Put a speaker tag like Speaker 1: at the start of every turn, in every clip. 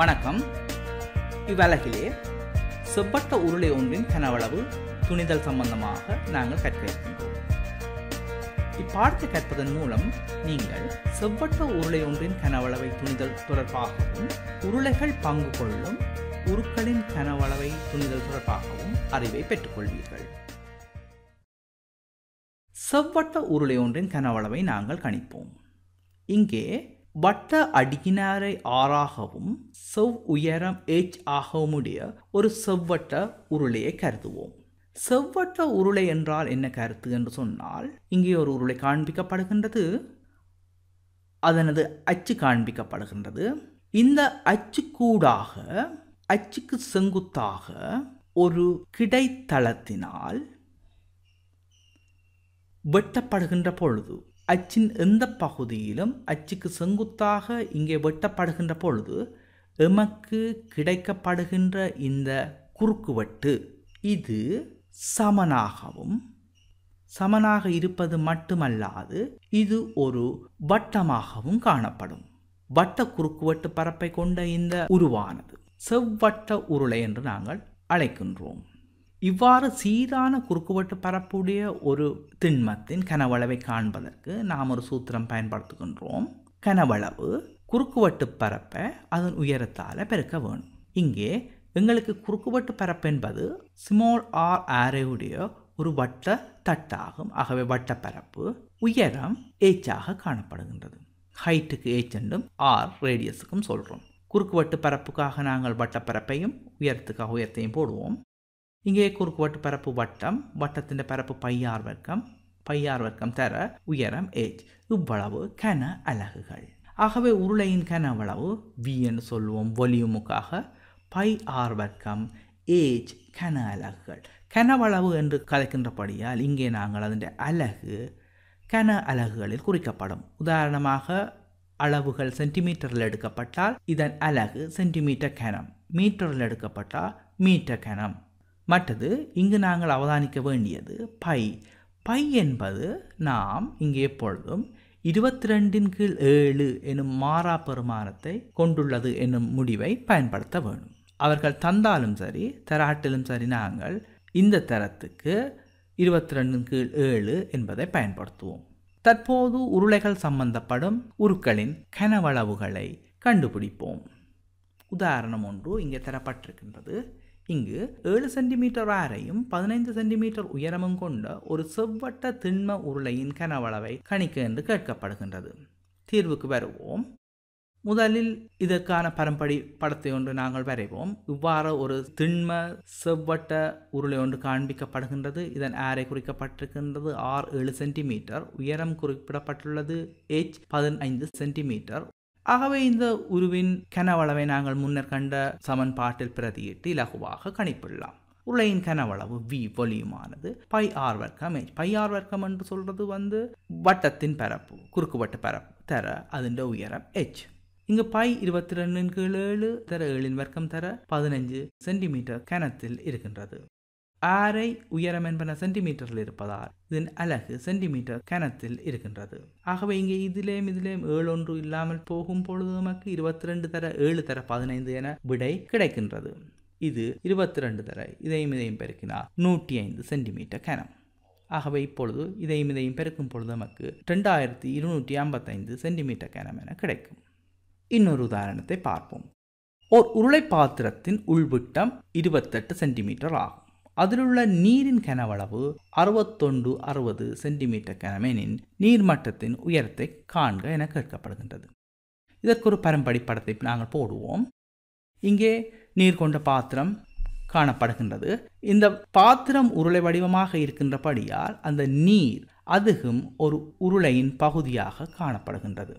Speaker 1: வணக்கம் இவ்வலகிலே செவ்வட்ட உருளை ஒன்றின் கனவளவு துணிதல் சம்பந்தமாக நாங்கள் கற்க இருக்கின்றோம் இப்பாடத்தை கற்பதன் மூலம் நீங்கள் செவ்வட்ட உருளை ஒன்றின் கனவளவை துணிதல் தொடர்பாகவும் உருளைகள் பங்கு கொள்ளும் உருக்களின் கனவளவை துணிதல் தொடர்பாகவும் அறிவை பெற்றுக்கொள்வீர்கள் செவ்வட்ட உருளை ஒன்றின் கனவளவை நாங்கள் கணிப்போம் இங்கே வட்ட அடியினாரை ஆறாகவும் செவ் உயரம் ஆகவும் ஆகவுமுடைய ஒரு செவ்வட்ட உருளையை கருதுவோம் செவ்வட்ட உருளை என்றால் என்ன கருத்து என்று சொன்னால் இங்கே ஒரு உருளை காண்பிக்கப்படுகின்றது அதனது அச்சு காண்பிக்கப்படுகின்றது இந்த அச்சுக்கூடாக அச்சுக்கு செங்குத்தாக ஒரு கிடைத்தளத்தினால் வெட்டப்படுகின்ற பொழுது அச்சின் எந்த பகுதியிலும் அச்சுக்கு செங்குத்தாக இங்கே வெட்டப்படுகின்ற பொழுது எமக்கு கிடைக்கப்படுகின்ற இந்த குறுக்குவெட்டு இது சமனாகவும் சமனாக இருப்பது மட்டுமல்லாது இது ஒரு வட்டமாகவும் காணப்படும் வட்ட குறுக்குவெட்டு பரப்பை கொண்ட இந்த உருவானது செவ்வட்ட உருளை என்று நாங்கள் அழைக்கின்றோம் இவ்வாறு சீரான குறுக்குவெட்டு பரப்புடைய ஒரு திண்மத்தின் கனவளவை காண்பதற்கு நாம் ஒரு சூத்திரம் பயன்படுத்துகின்றோம் கனவளவு குறுக்குவெட்டு பரப்பை அதன் உயரத்தால் பெருக்க வேணும் இங்கே எங்களுக்கு குறுக்குவெட்டு பரப்பு என்பது ஸ்மால் ஆர் ஆரேவுடைய ஒரு வட்ட தட்டாகும் ஆகவே வட்டப்பரப்பு உயரம் ஏச்சாக காணப்படுகின்றது ஹைட்டுக்கு ஏச் என்றும் ஆர் ரேடியஸுக்கும் சொல்கிறோம் குறுக்குவெட்டு பரப்புக்காக நாங்கள் வட்டப்பரப்பையும் உயரத்துக்காக உயரத்தையும் போடுவோம் இங்கே குறுக்கு வட்டு பரப்பு வட்டம் வட்டத்தின் பரப்பு பையார் வர்க்கம் பையார் வர்க்கம் தர உயரம் ஏஜ் இவ்வளவு கன அலகுகள் ஆகவே உருளையின் கன அளவு வி என்று சொல்வோம் வொலியுமுக்காக பை ஆர் வர்க்கம் ஏஜ் கன அலகுகள் கனவளவு என்று கலைக்கின்றபடியால் இங்கே நாங்கள் அதன் அலகு கன அலகுகளில் குறிக்கப்படும் உதாரணமாக அளவுகள் சென்டிமீட்டரில் எடுக்கப்பட்டால் இதன் அலகு சென்டிமீட்டர் கனம் மீட்டரில் எடுக்கப்பட்டால் மீட்டர் கனம் மற்றது இங்கு நாங்கள் அவதானிக்க வேண்டியது பை பை என்பது நாம் இங்கு எப்பொழுதும் இருபத்தி ரெண்டின் கீழ் ஏழு எனும் மாறா பெருமானத்தை கொண்டுள்ளது என்னும் முடிவை பயன்படுத்த வேண்டும் அவர்கள் தந்தாலும் சரி தராட்டிலும் சரி நாங்கள் இந்த தரத்துக்கு இருபத்தி ரெண்டின் கீழ் ஏழு என்பதை பயன்படுத்துவோம் தற்போது உருளைகள் சம்பந்தப்படும் உருக்களின் கனவளவுகளை கண்டுபிடிப்போம் உதாரணம் ஒன்று இங்கே தரப்பட்டிருக்கின்றது இங்கு ஏழு சென்டிமீட்டர் ஆரையும் பதினைந்து சென்டிமீட்டர் உயரமும் கொண்ட ஒரு செவ்வட்ட திண்ம உருளையின் கனவளவை கணிக்க என்று கேட்கப்படுகின்றது தீர்வுக்கு வருவோம் முதலில் இதற்கான பரம்படி படத்தை ஒன்று நாங்கள் வரைவோம் இவ்வாறு ஒரு திண்ம செவ்வட்ட உருளை ஒன்று காண்பிக்கப்படுகின்றது இதன் ஆரை குறிக்கப்பட்டிருக்கின்றது ஆர் ஏழு சென்டிமீட்டர் உயரம் குறிப்பிடப்பட்டுள்ளது ஹெச் பதினைந்து சென்டிமீட்டர் ஆகவே இந்த உருவின் கனவளவை நாங்கள் முன்னர் கண்ட சமன்பாட்டில் பிரதியிட்டு இலகுவாக கணிப்பிடலாம் உலையின் கனவளவு வி வலியுமானது பை ஆர் வர்க்கம் எச் பை ஆர் வர்க்கம் என்று சொல்கிறது வந்து வட்டத்தின் பரப்பு குறுக்குவட்ட பரப்பு தர அதன் உயரம் எச் இங்கு பை இருபத்தி ரெண்டின் கீழ் ஏழு தர ஏழின் வர்க்கம் தர பதினஞ்சு சென்டிமீட்டர் கனத்தில் இருக்கின்றது ஆரை உயரம் என்பன சென்டிமீட்டரில் இருப்பதால் இதன் அலகு சென்டிமீட்டர் கனத்தில் இருக்கின்றது ஆகவே இங்கே இதிலேயும் இதிலேயும் ஏழு ஒன்று இல்லாமல் போகும் பொழுது நமக்கு இருபத்தி ரெண்டு தர ஏழு தர பதினைந்து என விடை கிடைக்கின்றது இது இருபத்தி ரெண்டு தர இதையும் இதையும் பெருக்கினால் நூற்றி ஐந்து சென்டிமீட்டர் கனம் ஆகவே இப்பொழுது இதையும் இதையும் பெருக்கும் பொழுது நமக்கு ரெண்டாயிரத்தி இருநூற்றி ஐம்பத்தைந்து சென்டிமீட்டர் கனம் என கிடைக்கும் இன்னொரு உதாரணத்தை பார்ப்போம் ஓர் உருளை பாத்திரத்தின் உள்விட்டம் இருபத்தெட்டு சென்டிமீட்டர் ஆகும் அதிலுள்ள நீரின் கனவளவு அறுபத்தொன்று அறுபது சென்டிமீட்டர் கனமெனின் நீர்மட்டத்தின் உயரத்தை காண்க என கேட்கப்படுகின்றது இதற்கு ஒரு பரம்படி படத்தை நாங்கள் போடுவோம் இங்கே நீர் கொண்ட பாத்திரம் காணப்படுகின்றது இந்த பாத்திரம் உருளை வடிவமாக இருக்கின்றபடியால் அந்த நீர் அதுகும் ஒரு உருளையின் பகுதியாக காணப்படுகின்றது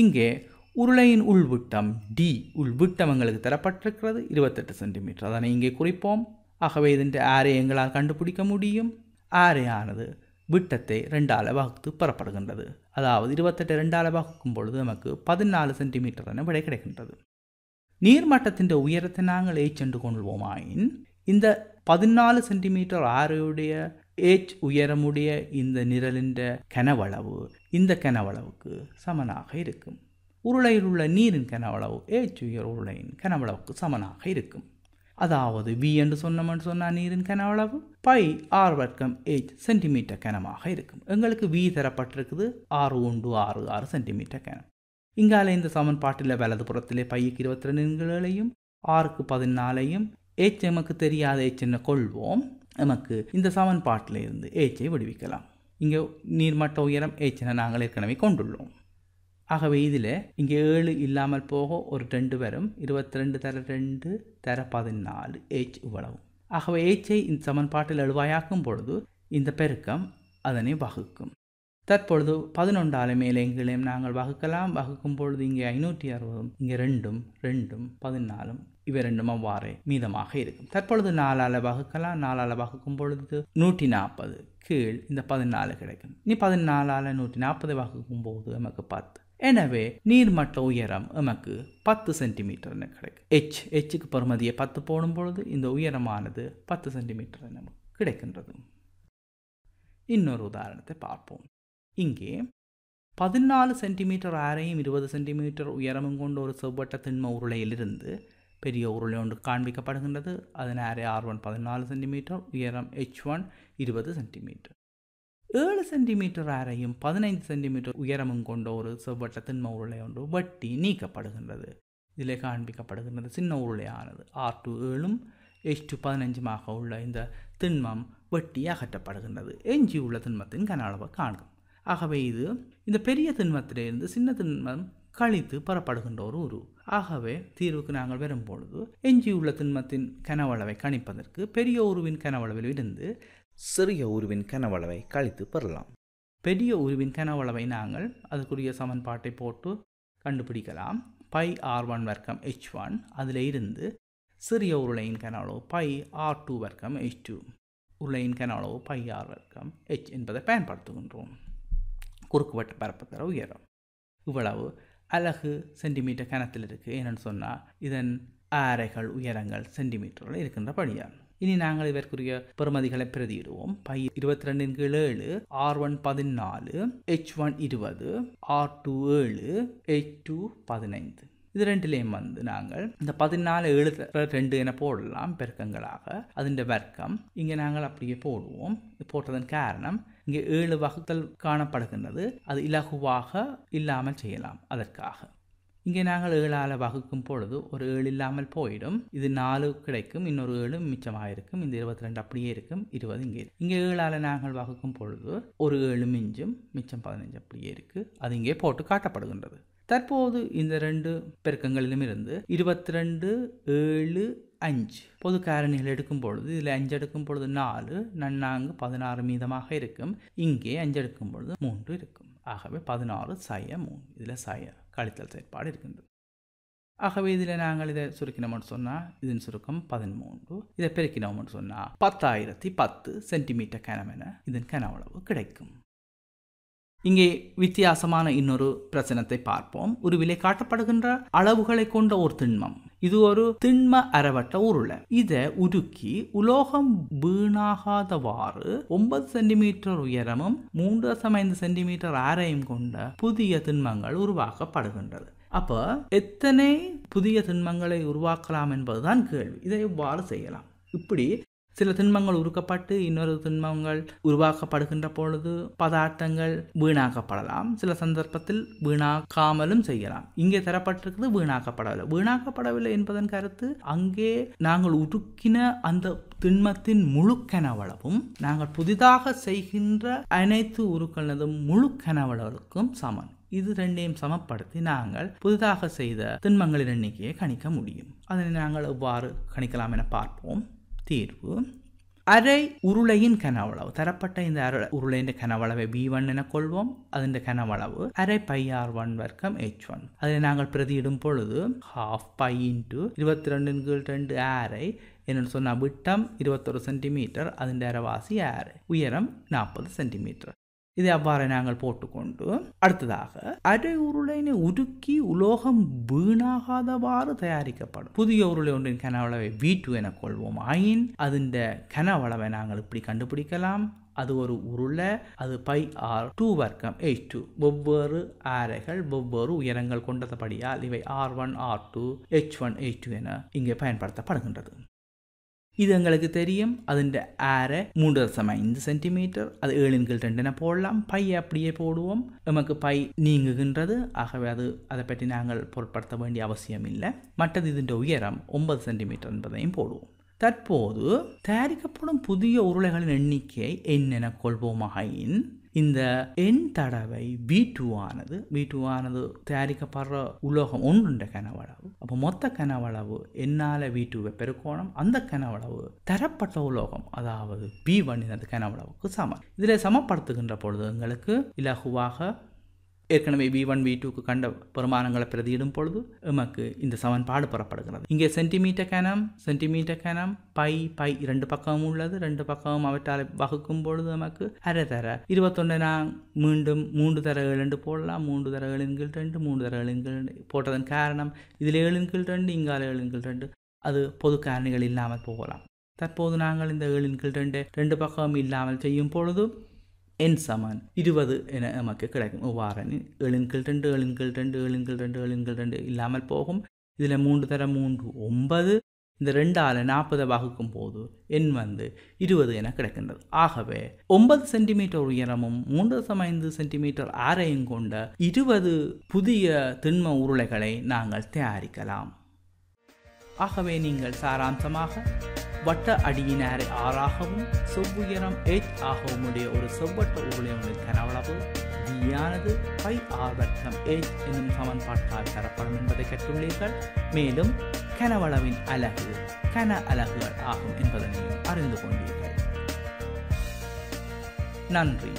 Speaker 1: இங்கே உருளையின் உள்விட்டம் டி உள்விட்டம் எங்களுக்கு தரப்பட்டிருக்கிறது இருபத்தெட்டு சென்டிமீட்டர் அதனை இங்கே குறிப்போம் ஆகவே இதன் ஆரை எங்களால் கண்டுபிடிக்க முடியும் ஆரையானது விட்டத்தை ரெண்டால் வகுத்து பெறப்படுகின்றது அதாவது இருபத்தெட்டு ரெண்டால் வகுக்கும் பொழுது நமக்கு பதினாலு சென்டிமீட்டர் என விடை கிடைக்கின்றது நீர்மட்டத்தின் உயரத்தை நாங்கள் ஏச் என்று கொள்வோமாயின் இந்த பதினாலு சென்டிமீட்டர் ஆரையுடைய ஏச் உயரமுடைய இந்த நிரலின் கனவளவு இந்த கனவளவுக்கு சமனாக இருக்கும் உருளையில் உள்ள நீரின் கனவளவு ஏச் உயர் உருளையின் கனவளவுக்கு சமனாக இருக்கும் அதாவது வி என்று சொன்னோம்னு சொன்னால் நீரின் கன அளவு பை ஆர் வர்க்கம் எயிட் சென்டிமீட்டர் கனமாக இருக்கும் எங்களுக்கு வி தரப்பட்டிருக்குது ஆறு ஒன்று ஆறு ஆறு சென்டிமீட்டர் கனம் இங்கால இந்த சமன்பாட்டில் வலது புறத்திலே பையக்கு இருபத்தி ரெண்டு நின்களையும் ஆறுக்கு பதினாலையும் ஏச் எமக்கு தெரியாத ஏச் என்ன கொள்வோம் நமக்கு இந்த சமன்பாட்டிலிருந்து இருந்து ஏச்சை விடுவிக்கலாம் இங்கே நீர்மட்ட உயரம் என நாங்கள் ஏற்கனவே கொண்டுள்ளோம் ஆகவே இதில் இங்கே ஏழு இல்லாமல் போக ஒரு ரெண்டு வரும் இருபத்தி ரெண்டு தர ரெண்டு தர பதினாலு ஏச் இவ்வளவு ஆகவே ஏச்சை இந்த சமன்பாட்டில் எழுவாயாக்கும் பொழுது இந்த பெருக்கம் அதனை வகுக்கும் தற்பொழுது பதினொன்றால மேலே எங்களையும் நாங்கள் வகுக்கலாம் வகுக்கும் பொழுது இங்கே ஐநூற்றி அறுபதும் இங்கே ரெண்டும் ரெண்டும் பதினாலும் இவை ரெண்டுமா வாரே மீதமாக இருக்கும் தற்பொழுது நாலால் வகுக்கலாம் நாலால் வகுக்கும் பொழுது நூற்றி நாற்பது கீழ் இந்த பதினாலு கிடைக்கும் நீ பதினாலால் நூற்றி நாற்பது வகுக்கும் போது நமக்கு பத்து எனவே நீர்மட்ட உயரம் நமக்கு பத்து சென்டிமீட்டர்னு கிடைக்கும் எச் எச்சுக்கு பெருமதியை பத்து போடும் பொழுது இந்த உயரமானது பத்து சென்டிமீட்டர் நமக்கு கிடைக்கின்றது இன்னொரு உதாரணத்தை பார்ப்போம் இங்கே பதினாலு சென்டிமீட்டர் ஆரையும் இருபது சென்டிமீட்டர் உயரமும் கொண்ட ஒரு செவ்வட்ட திண்ம உருளையிலிருந்து பெரிய உருளை ஒன்று காண்பிக்கப்படுகின்றது அதன் ஆரே ஆர் ஒன் பதினாலு சென்டிமீட்டர் உயரம் எச் ஒன் இருபது சென்டிமீட்டர் ஏழு சென்டிமீட்டர் ஆரையும் பதினைந்து சென்டிமீட்டர் உயரமும் கொண்ட ஒரு செவ்வட்ட திண்ம உருளை ஒன்று வட்டி நீக்கப்படுகின்றது இதிலே காண்பிக்கப்படுகின்றது சின்ன உருளையானது ஆர் டூ ஏழும் எச் டூ பதினஞ்சுமாக உள்ள இந்த திண்மம் வெட்டி அகற்றப்படுகின்றது எஞ்சி உள்ள திண்மத்தின் கன அளவை காணும் ஆகவே இது இந்த பெரிய திண்மத்திலிருந்து சின்ன திண்மம் கழித்து பெறப்படுகின்ற ஒரு உருவம் ஆகவே தீர்வுக்கு நாங்கள் வரும்பொழுது எஞ்சியுள்ள திண்மத்தின் கனவளவை கணிப்பதற்கு பெரிய உருவின் கனவளவில் இருந்து சிறிய உருவின் கனவளவை கழித்து பெறலாம் பெரிய உருவின் கனவளவை நாங்கள் அதற்குரிய சமன்பாட்டை போட்டு கண்டுபிடிக்கலாம் பை ஆர் ஒன் வர்க்கம் ஹெச் ஒன் அதில் இருந்து சிறிய உருளையின் கனவளவு பை ஆர் டூ வர்க்கம் ஹெச் டூ உருளையின் கனவளவு பை ஆர் வர்க்கம் ஹெச் என்பதை பயன்படுத்துகின்றோம் குறுக்குவட்ட பரப்பு தர உயரம் இவ்வளவு அலகு சென்டிமீட்டர் கணத்தில் இருக்குது என்னென்னு சொன்னால் இதன் ஆரைகள் உயரங்கள் சென்டிமீட்டரில் இருக்கின்ற பணியாகும் இனி நாங்கள் இதற்குரிய பெறுமதிகளை பிரதியிடுவோம் பை இருபத்தி ரெண்டின் கீழ் ஏழு ஆர் ஒன் பதினாலு ஹெச் ஒன் இருபது ஆர் டூ ஏழு ஹெச் டூ பதினைந்து இது ரெண்டுலேயும் வந்து நாங்கள் இந்த பதினாலு எழுதுற ரெண்டு என போடலாம் பெருக்கங்களாக அதுண்ட வர்க்கம் இங்கே நாங்கள் அப்படியே போடுவோம் போட்டதன் காரணம் இங்கே ஏழு வகுத்தல் காணப்படுகின்றது அது இலகுவாக இல்லாமல் செய்யலாம் அதற்காக இங்கே நாங்கள் ஏழால் வகுக்கும் பொழுது ஒரு ஏழு இல்லாமல் போயிடும் இது நாலு கிடைக்கும் இன்னொரு ஏழு மிச்சமாக இருக்கும் இந்த இருபத்தி ரெண்டு அப்படியே இருக்கும் இருபது இங்கே இங்கே ஏழால் நாங்கள் வகுக்கும் பொழுது ஒரு ஏழு மிஞ்சும் மிச்சம் பதினஞ்சு அப்படியே இருக்குது அது இங்கே போட்டு காட்டப்படுகின்றது தற்போது இந்த ரெண்டு பெருக்கங்களிலும் இருந்து இருபத்தி ரெண்டு ஏழு அஞ்சு பொது காரணிகள் எடுக்கும் பொழுது இதில் அஞ்சு எடுக்கும் பொழுது நாலு நன்னாங்கு பதினாறு மீதமாக இருக்கும் இங்கே அஞ்சு எடுக்கும் பொழுது மூன்று இருக்கும் ஆகவே பதினாறு சய மூன்று இதில் சய கழித்தல் செயற்பாடு இருக்கின்றது ஆகவே இதில் நாங்கள் இதை சுருக்கினோம்னு சொன்னால் இதன் சுருக்கம் பதிமூன்று இதை பெருக்கினோம்னு சொன்னால் பத்தாயிரத்தி பத்து சென்டிமீட்டர் கனமென இதன் கன அளவு கிடைக்கும் இங்கே வித்தியாசமான இன்னொரு பிரச்சனத்தை பார்ப்போம் உருவிலை காட்டப்படுகின்ற அளவுகளை கொண்ட ஒரு திண்மம் இது ஒரு திண்ம அறவட்ட உருளை இதை உருக்கி உலோகம் வீணாகாதவாறு ஒன்பது சென்டிமீட்டர் உயரமும் மூன்று தசம் ஐந்து சென்டிமீட்டர் ஆரையும் கொண்ட புதிய திண்மங்கள் உருவாக்கப்படுகின்றது அப்ப எத்தனை புதிய திண்மங்களை உருவாக்கலாம் என்பதுதான் கேள்வி இதை எவ்வாறு செய்யலாம் இப்படி சில திண்மங்கள் உருக்கப்பட்டு இன்னொரு திண்மங்கள் உருவாக்கப்படுகின்ற பொழுது பதார்த்தங்கள் வீணாக்கப்படலாம் சில சந்தர்ப்பத்தில் வீணாக்காமலும் செய்யலாம் இங்கே தரப்பட்டிருக்கிறது வீணாக்கப்படவில்லை வீணாக்கப்படவில்லை என்பதன் கருத்து அங்கே நாங்கள் உருக்கின அந்த திண்மத்தின் முழுக்கனவளவும் நாங்கள் புதிதாக செய்கின்ற அனைத்து உருக்களதும் முழு கனவளவுக்கும் சமன் இது ரெண்டையும் சமப்படுத்தி நாங்கள் புதிதாக செய்த திண்மங்களின் எண்ணிக்கையை கணிக்க முடியும் அதனை நாங்கள் எவ்வாறு கணிக்கலாம் என பார்ப்போம் தீர்வு அரை உருளையின் கனவளவு தரப்பட்ட இந்த அரை உருளையின் கனவளவை பி ஒன் என கொள்வோம் அதன் கனவளவு அரை பை ஆர் ஒன் வர்க்கம் ஹெச் ஒன் அதில் நாங்கள் பிரதியிடும் பொழுது ஹாஃப் பை இன்ட்டு இருபத்தி ரெண்டு கீழ் ரெண்டு ஆரை என்னென்னு சொன்னால் விட்டம் இருபத்தொரு சென்டிமீட்டர் அதன் அரைவாசி ஆறு உயரம் நாற்பது சென்டிமீட்டர் இதை அவ்வாறு நாங்கள் போட்டுக்கொண்டு அடுத்ததாக அரை உருளையினை உருக்கி உலோகம் வீணாகாதவாறு தயாரிக்கப்படும் புதிய உருளை ஒன்றின் கனவளவை வீட்டு என கொள்வோம் ஆயின் அதன் கனவளவை நாங்கள் இப்படி கண்டுபிடிக்கலாம் அது ஒரு உருளை அது பை ஆர் டூ வர்க்கம் எயிட் டூ வெவ்வேறு ஆரைகள் ஒவ்வொரு உயரங்கள் கொண்டதபடியால் இவை r one r two h one height two என இங்கே பயன்படுத்தப்படுகின்றது இது எங்களுக்கு தெரியும் அது ஆரை மூன்று சம ஐந்து சென்டிமீட்டர் அது ஏழுன்கள் ரெண்டென போடலாம் பை அப்படியே போடுவோம் நமக்கு பை நீங்குகின்றது ஆகவே அது அதை பற்றி நாங்கள் பொருட்படுத்த வேண்டிய அவசியம் இல்லை மற்றது இதுண்ட உயரம் ஒன்பது சென்டிமீட்டர் என்பதையும் போடுவோம் தற்போது தயாரிக்கப்படும் புதிய உருளைகளின் எண்ணிக்கை என்னென கொள்வோமாயின் இந்த என் தடவை பி டூ ஆனது பி டூ ஆனது தயாரிக்கப்படுற உலோகம் ஒன்றுண்ட கனவளவு அப்போ மொத்த கனவளவு என்னால் வி டூவை பெருக்கோணம் அந்த கனவளவு தரப்பட்ட உலோகம் அதாவது பி ஒன் இந்த கனவளவுக்கு சமம் இதில் சமப்படுத்துகின்ற பொழுது எங்களுக்கு இலகுவாக ஏற்கனவே வி ஒன் வி டூக்கு கண்ட பெருமானங்களை பிரதியிடும் பொழுது எமக்கு இந்த சமன்பாடு புறப்படுகிறது இங்கே சென்டிமீட்டர் கனம் சென்டிமீட்டர் கனம் பை பை இரண்டு பக்கமும் உள்ளது ரெண்டு பக்கமும் அவற்றால் வகுக்கும் பொழுது நமக்கு அரை தர இருபத்தொன்னா மீண்டும் மூன்று தர ஏழு போடலாம் மூன்று தர ஏழு கீழ் ரெண்டு மூன்று தர ஏழு கீழ் போட்டதன் காரணம் இதில் ஏழு கீழ் ரெண்டு இங்கால ஏழு கீழ் ரெண்டு அது பொது காரணிகள் இல்லாமல் போகலாம் தற்போது நாங்கள் இந்த ஏழின் கீழ் ரெண்டு ரெண்டு பக்கமும் இல்லாமல் செய்யும் பொழுதும் என் சமான் இருபது என நமக்கு கிடைக்கும் இவ்வாறு எழுங்கள் ரெண்டு எழுங்கள் ரெண்டு எழுங்கள் ரெண்டு எழுங்கள் ரெண்டு இல்லாமல் போகும் இதில் மூன்று தர மூன்று ஒன்பது இந்த ரெண்டால் நாற்பதை வகுக்கும் போது எண் வந்து இருபது என கிடைக்கின்றது ஆகவே ஒன்பது சென்டிமீட்டர் உயரமும் மூன்று தசம் ஐந்து சென்டிமீட்டர் ஆரையும் கொண்ட இருபது புதிய திண்ம உருளைகளை நாங்கள் தயாரிக்கலாம் ஆகவே நீங்கள் சாராம்சமாக வட்ட அடியினாரை ஆறாகவும் செவ்வுயரம் எச் ஆகவும் உடைய ஒரு செவ்வட்ட உருளையவனுக்கு கனவளவு வியானது பை ஆர் வர்க்கம் எச் என்னும் சமன்பாட்டால் தரப்படும் என்பதை கற்றுள்ளீர்கள் மேலும் கனவளவின் அலகு கன அலகுகள் ஆகும் என்பதனையும் அறிந்து கொண்டீர்கள் நன்றி